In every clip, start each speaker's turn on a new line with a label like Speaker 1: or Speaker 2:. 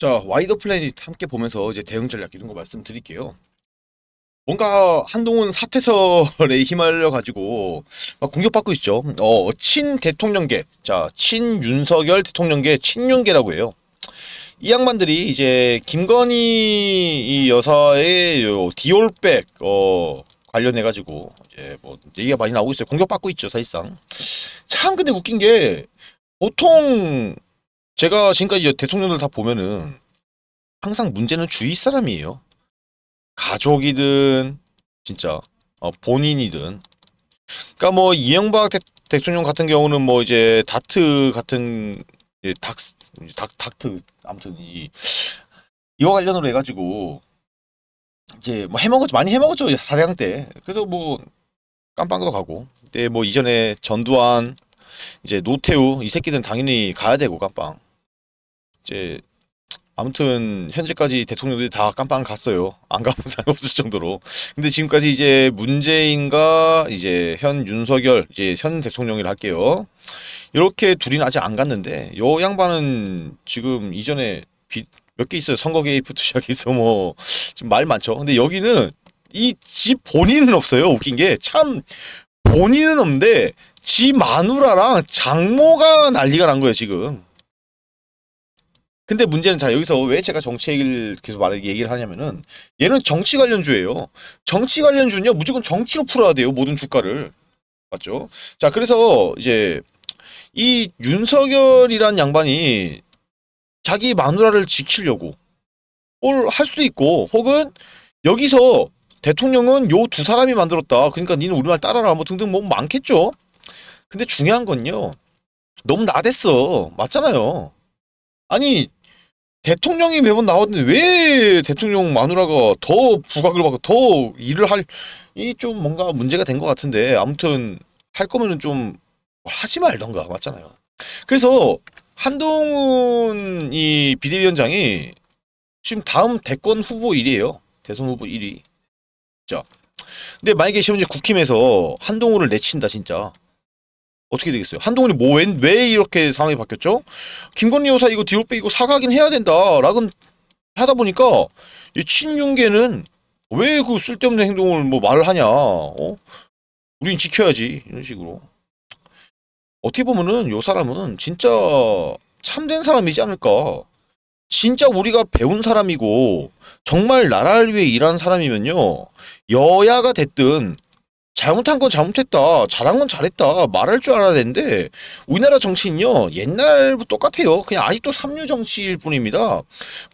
Speaker 1: 자, 와이드 플래닛 함께 보면서 이제 대응 전략 이런 거 말씀드릴게요. 뭔가 한동훈 사퇴설에 휘말려 가지고 막 공격받고 있죠. 어, 친 대통령계. 자, 친 윤석열 대통령계 친윤계라고 해요. 이 양반들이 이제 김건희 여사의 디올백 어 관련해 가지고 이제 뭐 얘기가 많이 나오고 있어요. 공격받고 있죠, 사실상. 참 근데 웃긴 게 보통 제가 지금까지 대통령들 다 보면은 음. 항상 문제는 주위 사람이에요. 가족이든 진짜 어, 본인이든. 그러니까 뭐이영박 대, 통령 같은 경우는 뭐 이제 다트 같은 이 예, 닥, 닥 닥트 아무튼 이 이와 관련으로 해가지고 이제 뭐 해먹었죠 많이 해먹었죠 사대강 때. 그래서 뭐 깜빵도 가고. 근데 뭐 이전에 전두환 이제 노태우 이 새끼들은 당연히 가야 되고 깜빵. 이제 아무튼 현재까지 대통령들이 다 깜빵 갔어요. 안 가본 사람 없을 정도로. 근데 지금까지 이제 문재인과 이제 현 윤석열 이제 현 대통령이라 할게요. 이렇게 둘이는 아직 안 갔는데 요 양반은 지금 이전에 몇 개 있어요. 선거 개입부터 시작해서 뭐 지금 말 많죠. 근데 여기는 이 집 본인은 없어요. 웃긴 게 참 본인은 없는데 지 마누라랑 장모가 난리가 난 거예요 지금. 근데 문제는 자 여기서 왜 제가 정치 얘기를 계속 말 얘기를 하냐면은 얘는 정치 관련주예요. 정치 관련주는요 무조건 정치로 풀어야 돼요 모든 주가를 맞죠? 자 그래서 이제 이 윤석열이란 양반이 자기 마누라를 지키려고 뭘 할 수도 있고 혹은 여기서 대통령은 요 두 사람이 만들었다. 그러니까 니는 우리말 따라라 뭐 등등 뭐 많겠죠. 근데 중요한 건요 너무 나댔어 맞잖아요. 아니 대통령이 매번 나왔는데 왜 대통령 마누라가 더 부각을 받고 더 일을 할 이 좀 뭔가 문제가 된 것 같은데 아무튼 할거면좀 하지 말던가 맞잖아요. 그래서 한동훈 이 비대위원장이 지금 다음 대권 후보 1위에요 대선 후보 1위. 자, 근데 만약에 지금 이제 국힘에서 한동훈을 내친다 진짜. 어떻게 되겠어요? 한동훈이 뭐왜 이렇게 상황이 바뀌었죠? 김건희 여사 이거 뒤로 빼이고 사과하긴 해야 된다라고 하다 보니까 이 친윤계는 왜 그 쓸데없는 행동을 뭐 말을 하냐? 어? 우린 지켜야지 이런 식으로 어떻게 보면은 요 사람은 진짜 참된 사람이지 않을까? 진짜 우리가 배운 사람이고 정말 나라를 위해 일한 사람이면요 여야가 됐든 잘못한 건 잘못했다 잘한 건 잘했다 말할 줄 알아야 되는데 우리나라 정치는요 옛날부터 똑같아요 그냥 아직도 삼류 정치일 뿐입니다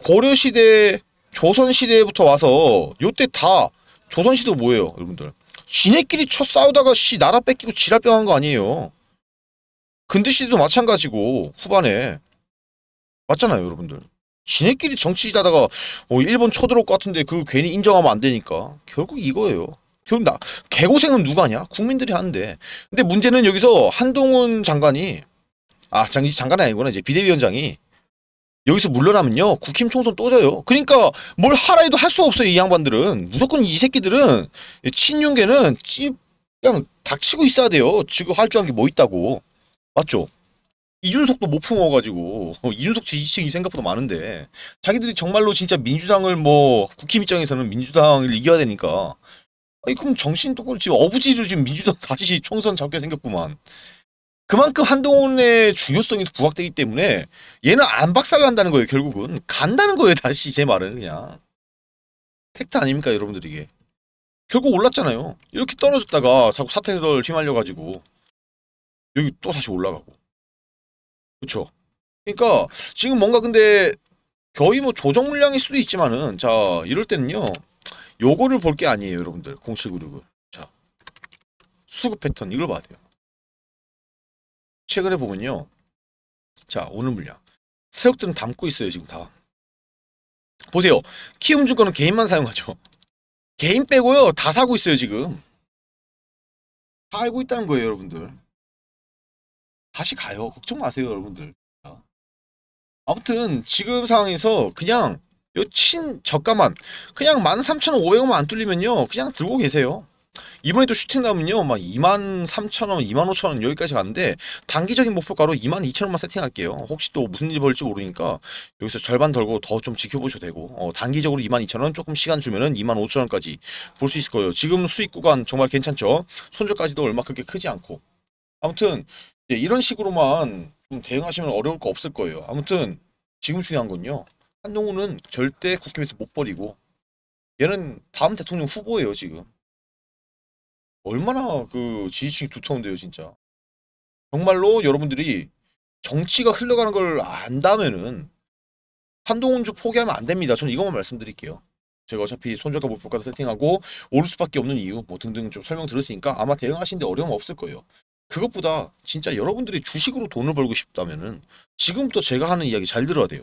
Speaker 1: 고려시대 조선시대부터 와서 요때 다 조선시대 뭐예요 여러분들 지네끼리 쳐 싸우다가 씨 나라 뺏기고 지랄병 한 거 아니에요 근대시대도 마찬가지고 후반에 맞잖아요 여러분들 지네끼리 정치지다다가 어, 뭐 일본 쳐들어올 것 같은데 그 괜히 인정하면 안 되니까 결국 이거예요 결국 나 개고생은 누가 하냐? 국민들이 하는데. 근데 문제는 여기서 한동훈 장관이 아, 장, 장관이 아니구나. 이제 비대위원장이 여기서 물러나면요. 국힘 총선 또 져요. 그러니까 뭘 하라 해도 할 수 없어요. 이 양반들은. 무조건 이 새끼들은 친윤계는 찝 그냥 닥치고 있어야 돼요. 지금 할 줄 아는 게 뭐 있다고. 맞죠? 이준석도 못 품어가지고 이준석 지지층이 생각보다 많은데 자기들이 정말로 진짜 민주당을 뭐 국힘 입장에서는 민주당을 이겨야 되니까 아니 그럼 정신 똑바로 지금 어부지로 지금 민주당 다시 총선 잡게 생겼구만. 그만큼 한동훈의 중요성이 부각되기 때문에 얘는 안 박살난다는 거예요 결국은 간다는 거예요 다시 제 말은 그냥 팩트 아닙니까 여러분들 이게 결국 올랐잖아요 이렇게 떨어졌다가 자꾸 사태를 휘말려가지고 여기 또 다시 올라가고 그쵸 그러니까 지금 뭔가 근데 거의 뭐 조정 물량일 수도 있지만은 자 이럴 때는요 요거를 볼 게 아니에요 여러분들 0796은 자 수급 패턴 이걸 봐야 돼요 최근에 보면요 자 오늘 물량 새벽들은 담고 있어요 지금 다 보세요 키움증권은 개인만 사용하죠 개인 빼고요 다 사고 있어요 지금 다 알고 있다는 거예요 여러분들 다시 가요 걱정 마세요 여러분들 아무튼 지금 상황에서 그냥 요친 저가만 그냥 13,500원만 안 뚫리면요 그냥 들고 계세요 이번에 또 슈팅 나오면요 막 23,000원 25,000원 여기까지 가는데 단기적인 목표가로 22,000원만 세팅할게요 혹시 또 무슨 일이 벌릴지 모르니까 여기서 절반 덜고 더 좀 지켜보셔도 되고 어, 단기적으로 22,000원 조금 시간 주면은 25,000원까지 볼 수 있을 거예요 지금 수익 구간 정말 괜찮죠 손절까지도 얼마 그렇게 크지 않고 아무튼 이런 식으로만 좀 대응하시면 어려울 거 없을 거예요 아무튼 지금 중요한 건요 한동훈은 절대 국힘에서 못 버리고 얘는 다음 대통령 후보예요 지금 얼마나 그 지지층이 두터운데요 진짜 정말로 여러분들이 정치가 흘러가는 걸 안다면은 한동훈주 포기하면 안 됩니다 저는 이것만 말씀드릴게요 제가 어차피 손절가 목표까도 세팅하고 오를 수밖에 없는 이유 뭐 등등 좀 설명 들었으니까 아마 대응하시는데 어려움 없을 거예요 그것보다 진짜 여러분들이 주식으로 돈을 벌고 싶다면은 지금부터 제가 하는 이야기 잘 들어야 돼요